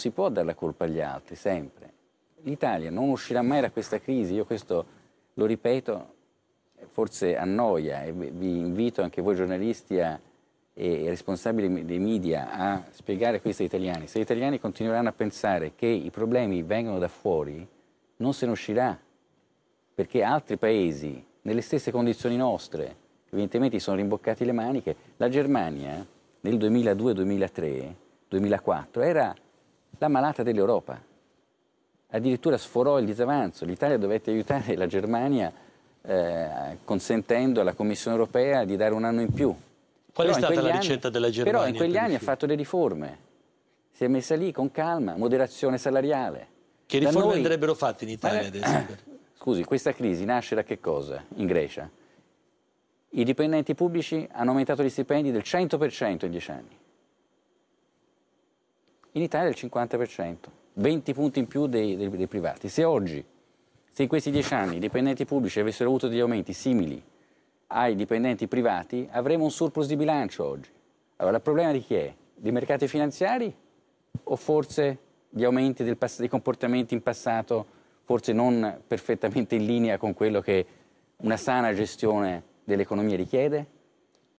Si può dare la colpa agli altri, sempre. L'Italia non uscirà mai da questa crisi, io questo lo ripeto, forse annoia e vi invito anche voi giornalisti a, e responsabili dei media a spiegare questo agli italiani. Se gli italiani continueranno a pensare che i problemi vengono da fuori, non se ne uscirà, perché altri paesi, nelle stesse condizioni nostre, evidentemente sono rimboccati le maniche, la Germania eh, nel 2002, 2003, 2004 era la malata dell'Europa. Addirittura sforò il disavanzo, l'Italia dovette aiutare la Germania eh, consentendo alla Commissione europea di dare un anno in più. Qual però è stata la anni, ricetta della Germania? Però in quegli per anni ha fatto le riforme, si è messa lì con calma, moderazione salariale. Che riforme noi, andrebbero fatte in Italia eh, adesso? Scusi, questa crisi nasce da che cosa in Grecia? I dipendenti pubblici hanno aumentato gli stipendi del 100% in dieci anni in Italia è del 50%, 20 punti in più dei, dei, dei privati. Se oggi, se in questi 10 anni i dipendenti pubblici avessero avuto degli aumenti simili ai dipendenti privati, avremmo un surplus di bilancio oggi. Allora, il problema di chi è? Dei mercati finanziari o forse gli aumenti del, dei comportamenti in passato, forse non perfettamente in linea con quello che una sana gestione dell'economia richiede?